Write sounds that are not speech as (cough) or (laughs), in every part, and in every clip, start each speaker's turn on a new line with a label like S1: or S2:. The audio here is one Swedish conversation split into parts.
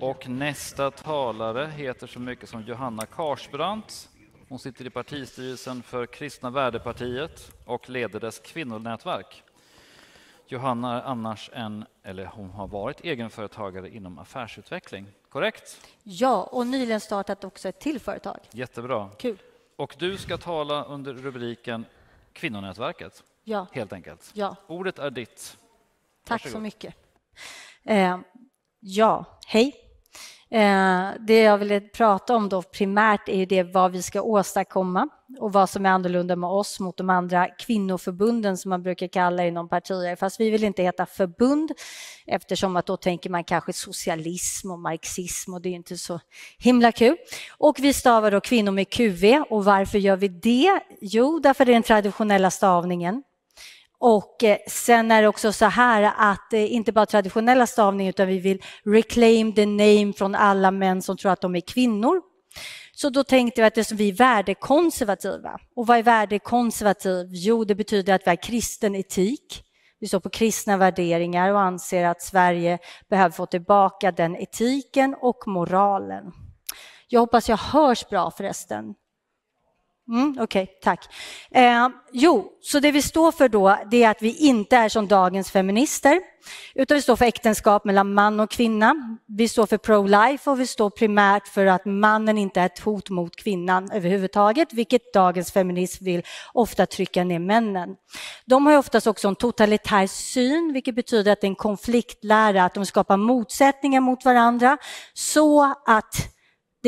S1: Och nästa talare heter så mycket som Johanna Karsbrandt. Hon sitter i partistyrelsen för Kristna Värdepartiet och leder dess kvinnonätverk. Johanna är annars en, eller hon har varit egenföretagare inom affärsutveckling, korrekt? Ja, och nyligen startat också ett till företag. Jättebra. Kul. Och du ska tala under rubriken Kvinnonätverket, ja. helt enkelt. Ja. Ordet är ditt. Tack Varsågod. så mycket. Eh, Ja, hej. Eh, det jag ville prata om då primärt är det vad vi ska åstadkomma och vad som är annorlunda med oss mot de andra kvinnoförbunden som man brukar kalla inom partier. Fast vi vill inte heta förbund eftersom att då tänker man kanske socialism och marxism och det är inte så himla kul. Och vi stavar då kvinnor med QV och varför gör vi det? Jo, därför det är den traditionella stavningen och eh, sen är det också så här att eh, inte bara traditionella stavning utan vi vill reclaim the name från alla män som tror att de är kvinnor. Så då tänkte vi att det vi är värdekonservativa. Och vad är värdekonservativ? Jo, det betyder att vi har kristen etik. Vi står på kristna värderingar och anser att Sverige behöver få tillbaka den etiken och moralen. Jag hoppas jag hörs bra förresten. Mm, Okej, okay, tack. Eh, jo, så det vi står för då, det är att vi inte är som dagens feminister, utan vi står för äktenskap mellan man och kvinna. Vi står för pro-life och vi står primärt för att mannen inte är ett hot mot kvinnan överhuvudtaget, vilket dagens feminism vill ofta trycka ner männen. De har oftast också en totalitär syn, vilket betyder att det är en konfliktlära, att de skapar motsättningar mot varandra, så att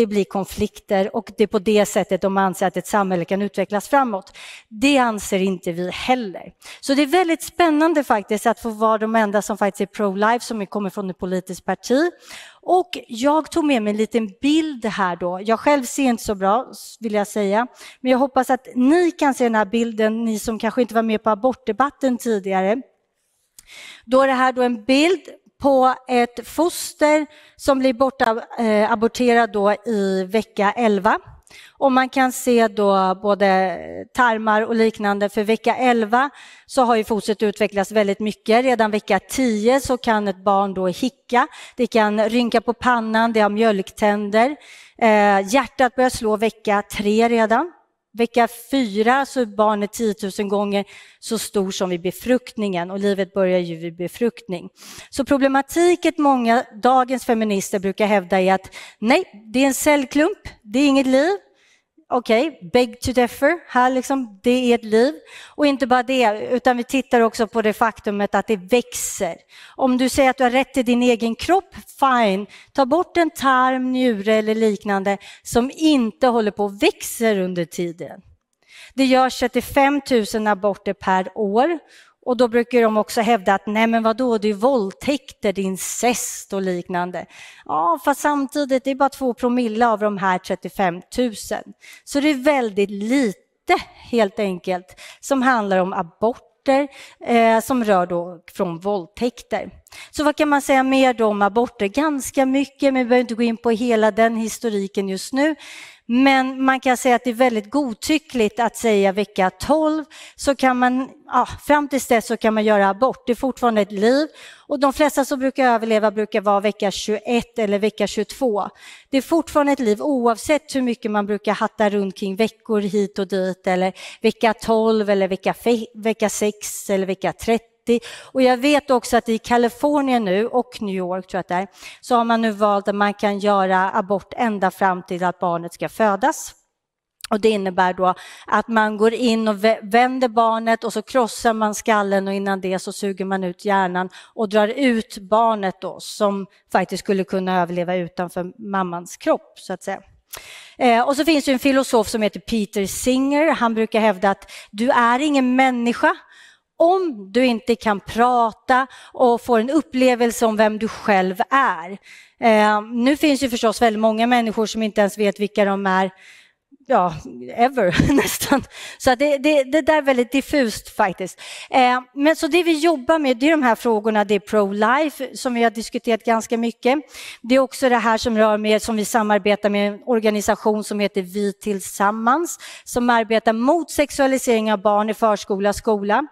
S1: det blir konflikter och det är på det sättet de anser att ett samhälle kan utvecklas framåt. Det anser inte vi heller. Så det är väldigt spännande faktiskt att få vara de enda som faktiskt är pro-life, som kommer från ett politiskt parti. Och jag tog med mig en liten bild här då. Jag själv ser inte så bra, vill jag säga. Men jag hoppas att ni kan se den här bilden, ni som kanske inte var med på abortdebatten tidigare. Då är det här då en bild på ett foster som blir eh, aborterad då i vecka 11. Och man kan se då både tarmar och liknande. För vecka 11 så har ju fostret utvecklats väldigt mycket. Redan vecka 10 så kan ett barn då hicka, det kan rynka på pannan, det har mjölktänder. Eh, hjärtat börjar slå vecka 3 redan. Vecka fyra så är barnet 10 000 gånger så stor som vid befruktningen och livet börjar ju vid befruktning. Så problematiket många dagens feminister brukar hävda är att nej, det är en cellklump, det är inget liv, okej, okay, beg to differ, här liksom, det är ett liv. Och inte bara det, utan vi tittar också på det faktumet att det växer. Om du säger att du har rätt till din egen kropp, fine. Ta bort en tarm, njure eller liknande som inte håller på och växer under tiden. Det görs 35 000 aborter per år och då brukar de också hävda att nej men vadå, det är våldtäkter, det är incest och liknande. Ja, fast samtidigt, det är bara två promille av de här 35 000. Så det är väldigt lite helt enkelt som handlar om aborter eh, som rör då från våldtäkter. Så vad kan man säga mer om aborter? Ganska mycket, men vi behöver inte gå in på hela den historiken just nu. Men man kan säga att det är väldigt godtyckligt att säga vecka 12 så kan man, ja, fram till dess så kan man göra abort. Det är fortfarande ett liv och de flesta som brukar överleva brukar vara vecka 21 eller vecka 22. Det är fortfarande ett liv oavsett hur mycket man brukar hatta runt kring veckor hit och dit eller vecka 12 eller vecka, vecka 6 eller vecka 30 city. Och jag vet också att i Kalifornien nu och New York tror jag att det är, så har man nu valt att man kan göra abort ända fram till att barnet ska födas. Och Det innebär då att man går in och vänder barnet och så krossar man skallen och innan det så suger man ut hjärnan och drar ut barnet då som faktiskt skulle kunna överleva utanför mammans kropp så att säga. Eh, och så finns det en filosof som heter Peter Singer. Han brukar hävda att du är ingen människa, om du inte kan prata och får en upplevelse om vem du själv är. Eh, nu finns ju förstås väldigt många människor som inte ens vet vilka de är, ja, ever (laughs) nästan. Så det, det, det där är väldigt diffust faktiskt. Eh, men så det vi jobbar med, det är de här frågorna, det är pro-life som vi har diskuterat ganska mycket. Det är också det här som rör med, som vi samarbetar med en organisation som heter Vi Tillsammans, som arbetar mot sexualisering av barn i förskola och skola.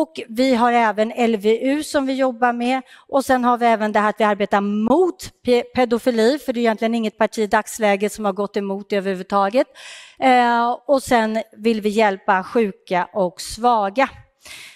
S1: Och vi har även LVU som vi jobbar med och sen har vi även det här att vi arbetar mot pedofili, för det är egentligen inget parti i dagsläget som har gått emot det överhuvudtaget. Eh, och sen vill vi hjälpa sjuka och svaga.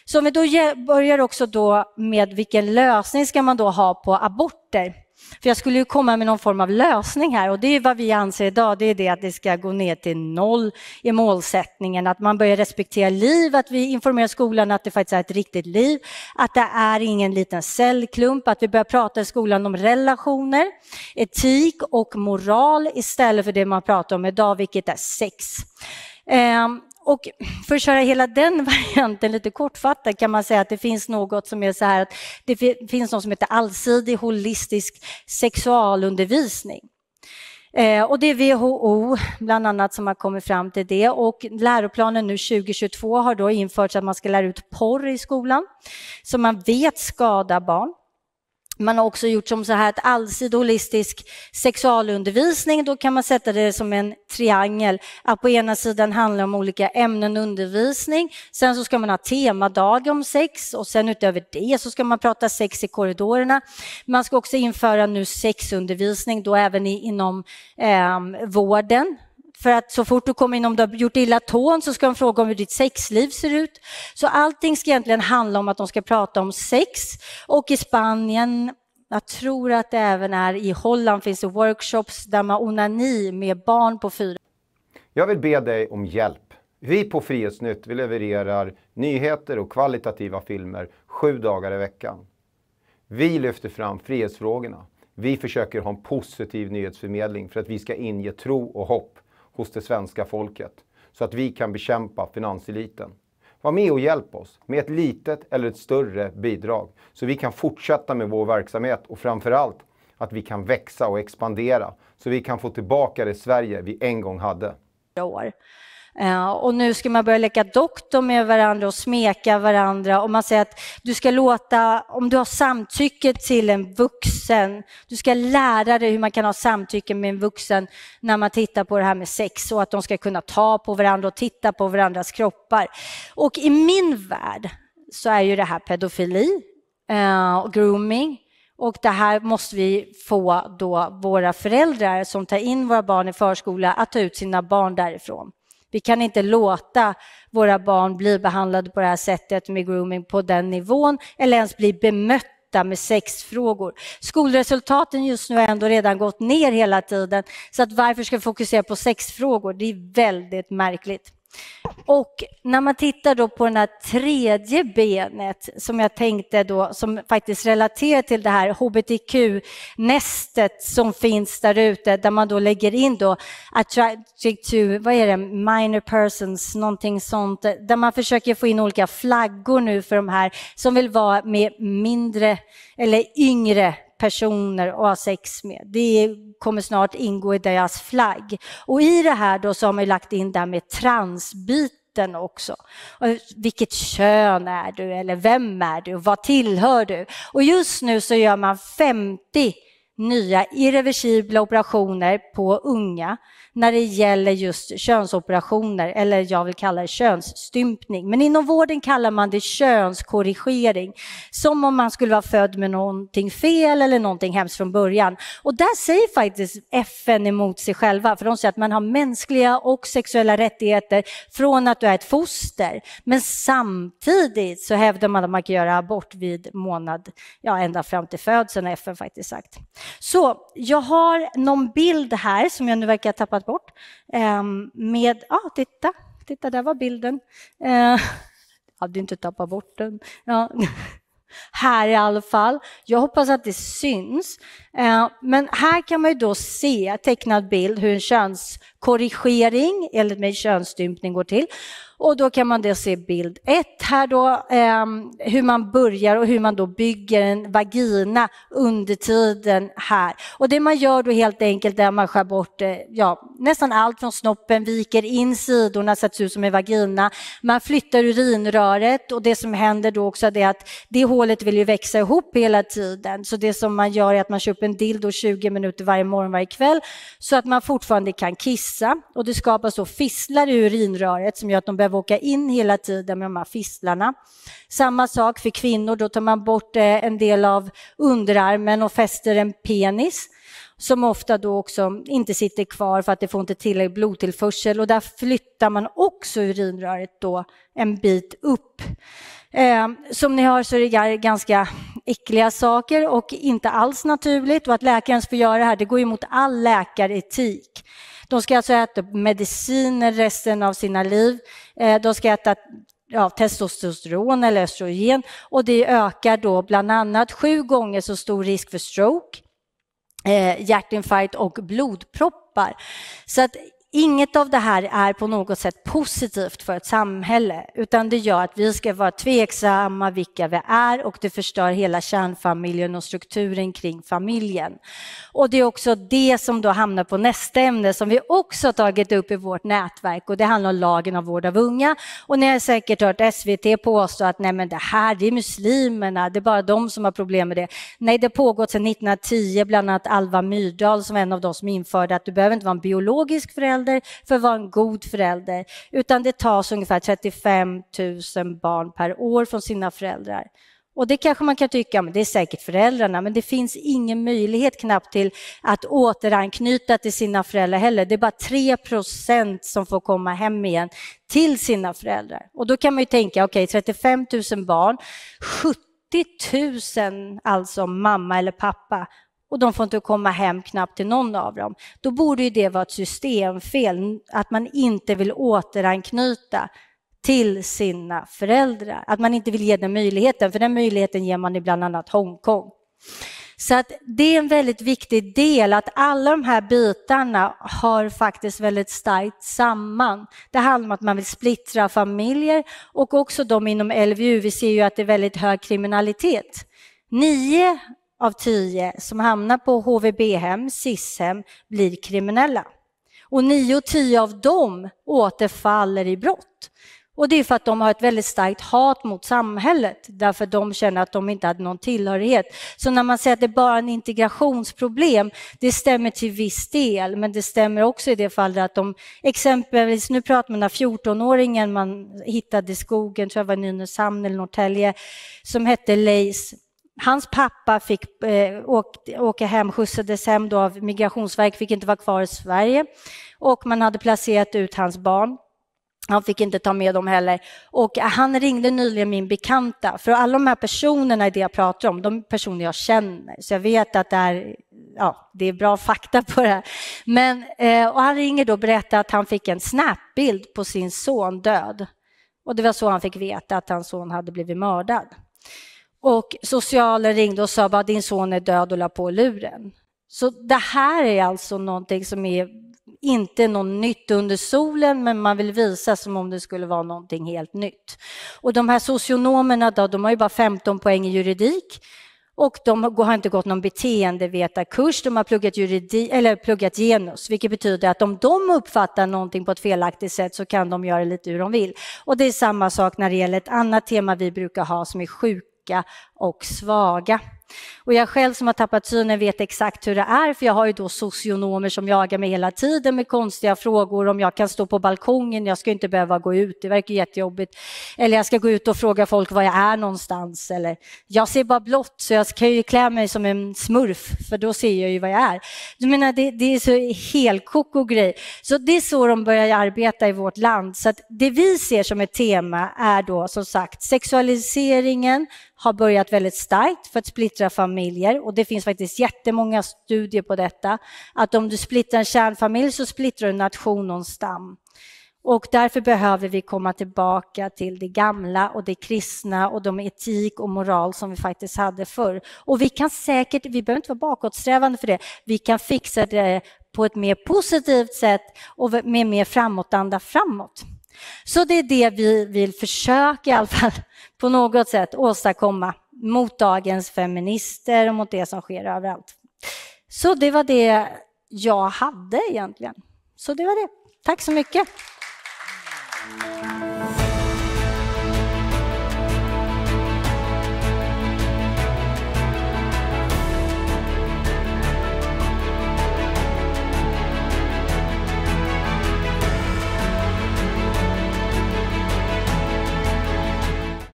S1: Så om vi då börjar också då med vilken lösning ska man då ha på aborter? För jag skulle ju komma med någon form av lösning här och det är vad vi anser idag, det är det att det ska gå ner till noll i målsättningen, att man börjar respektera liv, att vi informerar skolan att det faktiskt är ett riktigt liv, att det är ingen liten cellklump, att vi börjar prata i skolan om relationer, etik och moral istället för det man pratar om idag, vilket är sex. Um, och för att köra hela den (laughs) varianten lite kortfattat kan man säga att det finns något som är så här att det finns något som heter allsidig holistisk sexualundervisning. Eh, och det är WHO bland annat som har kommit fram till det och läroplanen nu 2022 har då införts att man ska lära ut porr i skolan som man vet skadar barn. Man har också gjort som så här att allsidig holistisk sexualundervisning, då kan man sätta det som en triangel. Att på ena sidan handlar om olika ämnen och undervisning, sen så ska man ha temadag om sex och sen utöver det så ska man prata sex i korridorerna. Man ska också införa nu sexundervisning, då även inom eh, vården, för att så fort du kommer in, om du har gjort illa tån, så ska de fråga om hur ditt sexliv ser ut. Så allting ska egentligen handla om att de ska prata om sex. Och i Spanien, jag tror att det även är i Holland, finns det workshops där man onani med barn på fyra. Jag vill be dig om hjälp. Vi på Frihetsnytt vi levererar nyheter och kvalitativa filmer sju dagar i veckan. Vi lyfter fram frihetsfrågorna. Vi försöker ha en positiv nyhetsförmedling för att vi ska inge tro och hopp hos det svenska folket så att vi kan bekämpa finanseliten. Var med och hjälp oss med ett litet eller ett större bidrag så vi kan fortsätta med vår verksamhet och framförallt att vi kan växa och expandera så vi kan få tillbaka det Sverige vi en gång hade. År. Eh, och nu ska man börja leka doktor med varandra och smeka varandra. Och man säger att du ska låta, om du har samtycke till en vuxen, du ska lära dig hur man kan ha samtycke med en vuxen när man tittar på det här med sex och att de ska kunna ta på varandra och titta på varandras kroppar. Och i min värld så är ju det här pedofili eh, och grooming. Och det här måste vi få då våra föräldrar som tar in våra barn i förskola att ta ut sina barn därifrån. Vi kan inte låta våra barn bli behandlade på det här sättet med grooming på den nivån eller ens bli bemötta med sexfrågor. Skolresultaten just nu har ändå redan gått ner hela tiden, så att varför ska vi fokusera på sexfrågor? Det är väldigt märkligt. Och när man tittar då på det här tredje benet som jag tänkte då, som faktiskt relaterar till det här hbtq-nästet som finns där ute, där man då lägger in då attracted to, vad är det, minor persons, någonting sånt, där man försöker få in olika flaggor nu för de här som vill vara med mindre eller yngre personer att ha sex med. Det kommer snart ingå i deras flagg. Och i det här då så har man lagt in det här med transbiten också. Vilket kön är du? Eller vem är du? Vad tillhör du? Och just nu så gör man 50 nya irreversibla operationer på unga när det gäller just könsoperationer, eller jag vill kalla det könsstympning. Men inom vården kallar man det könskorrigering, som om man skulle vara född med någonting fel eller någonting hemskt från början. Och där säger faktiskt FN emot sig själva, för de säger att man har mänskliga och sexuella rättigheter från att du är ett foster. Men samtidigt så hävdar man att man kan göra abort vid månad, ja ända fram till födseln har FN faktiskt sagt. Så jag har någon bild här som jag nu verkar ha tappat bort. Ehm, med, ja, ah, titta, titta där var bilden. Eh, (laughs) hade inte tappat bort den. Ja. (laughs) Här i alla fall. Jag hoppas att det syns. Eh, men här kan man ju då se, tecknad bild, hur en könskorrigering, enligt mig könsstympning, går till. Och då kan man det se bild ett här då, ehm, hur man börjar och hur man då bygger en vagina under tiden här. Och det man gör då helt enkelt är att man skär bort eh, ja, nästan allt från snoppen, viker in sidorna så att det ser ut som en vagina. Man flyttar urinröret och det som händer då också är att det hålet vill ju växa ihop hela tiden. Så det som man gör är att man köper en dildo 20 minuter varje morgon, varje kväll så att man fortfarande kan kissa. Och det skapas då fisslar i urinröret som gör att de behöver åka in hela tiden med de här fisslarna. Samma sak för kvinnor, då tar man bort eh, en del av underarmen och fäster en penis som ofta då också inte sitter kvar för att det får inte tillräcklig blodtillförsel och där flyttar man också urinröret då en bit upp. Eh, som ni hör så är det ganska äckliga saker och inte alls naturligt och att läkaren får göra det här det går emot all läkaretik. De ska alltså äta mediciner resten av sina liv. Eh, de ska äta ja, testosteron eller östrogen och det ökar då bland annat sju gånger så stor risk för stroke, Eh, hjärtinfarkt och blodproppar. Så att inget av det här är på något sätt positivt för ett samhälle, utan det gör att vi ska vara tveksamma vilka vi är och det förstör hela kärnfamiljen och strukturen kring familjen. Och det är också det som då hamnar på nästa ämne som vi också tagit upp i vårt nätverk och det handlar om lagen om vård av unga. Och ni har säkert hört SVT påstå att nej men det här det är muslimerna, det är bara de som har problem med det. Nej, det har pågått sedan 1910, bland annat Alva Myrdal som är en av de som införde att du behöver inte vara en biologisk förälder förälder för att vara en god förälder. Utan det tas ungefär 35 000 barn per år från sina föräldrar. Och det kanske man kan tycka, men det är säkert föräldrarna, men det finns ingen möjlighet knappt till att återanknyta till sina föräldrar heller. Det är bara 3 som får komma hem igen till sina föräldrar. Och då kan man ju tänka, okej, okay, 35 000 barn, 70 000 alltså mamma eller pappa och de får inte komma hem knappt till någon av dem. Då borde ju det vara ett systemfel, att man inte vill återanknyta till sina föräldrar. Att man inte vill ge den möjligheten, för den möjligheten ger man i bland annat Hongkong. Så att det är en väldigt viktig del att alla de här bitarna har faktiskt väldigt starkt samman. Det handlar om att man vill splittra familjer och också de inom LVU. Vi ser ju att det är väldigt hög kriminalitet. Nio av tio som hamnar på HVB-hem, SIS-hem, blir kriminella. Och nio och tio av dem återfaller i brott. Och det är för att de har ett väldigt starkt hat mot samhället, därför att de känner att de inte hade någon tillhörighet. Så när man säger att det är bara är en integrationsproblem, det stämmer till viss del, men det stämmer också i det fallet att de exempelvis, nu pratar man om 14-åringen man hittade i skogen, tror jag var i Nynäshamn eller Norrtälje, som hette Leis Hans pappa fick eh, åka, åka hem, skjutsades hem då av Migrationsverket, fick inte vara kvar i Sverige. Och man hade placerat ut hans barn. Han fick inte ta med dem heller. Och han ringde nyligen min bekanta, för alla de här personerna i det jag pratar om, de personer jag känner. Så jag vet att det är, ja, det är bra fakta på det här. Men, eh, och han ringer då och berättar att han fick en snapbild på sin son död. Och det var så han fick veta att hans son hade blivit mördad. Och socialen ringde och sa bara din son är död och la på luren. Så det här är alltså någonting som är inte något nytt under solen, men man vill visa som om det skulle vara någonting helt nytt. Och de här socionomerna då, de har ju bara 15 poäng i juridik och de har inte gått någon beteendevetarkurs, de har pluggat, juridik, eller pluggat genus, vilket betyder att om de uppfattar någonting på ett felaktigt sätt så kan de göra lite hur de vill. Och det är samma sak när det gäller ett annat tema vi brukar ha som är sjuk sjuka och svaga. Och jag själv som har tappat synen vet exakt hur det är, för jag har ju då socionomer som jagar mig hela tiden med konstiga frågor om jag kan stå på balkongen, jag ska inte behöva gå ut, det verkar jättejobbigt. Eller jag ska gå ut och fråga folk var jag är någonstans. Eller jag ser bara blått, så jag kan ju klä mig som en smurf, för då ser jag ju vad jag är. Du menar, det, det är så helkoko grej. Så det är så de börjar arbeta i vårt land. Så det vi ser som ett tema är då som sagt sexualiseringen, har börjat väldigt starkt för att splittra familjer och det finns faktiskt jättemånga studier på detta. Att om du splittrar en kärnfamilj så splittrar du nation och stam. Och därför behöver vi komma tillbaka till det gamla och det kristna och de etik och moral som vi faktiskt hade förr. Och vi kan säkert, vi behöver inte vara bakåtsträvande för det, vi kan fixa det på ett mer positivt sätt och med mer framåtanda framåt. Så det är det vi vill försöka i alla fall på något sätt åstadkomma mot dagens feminister och mot det som sker överallt. Så det var det jag hade egentligen. Så det var det. Tack så mycket.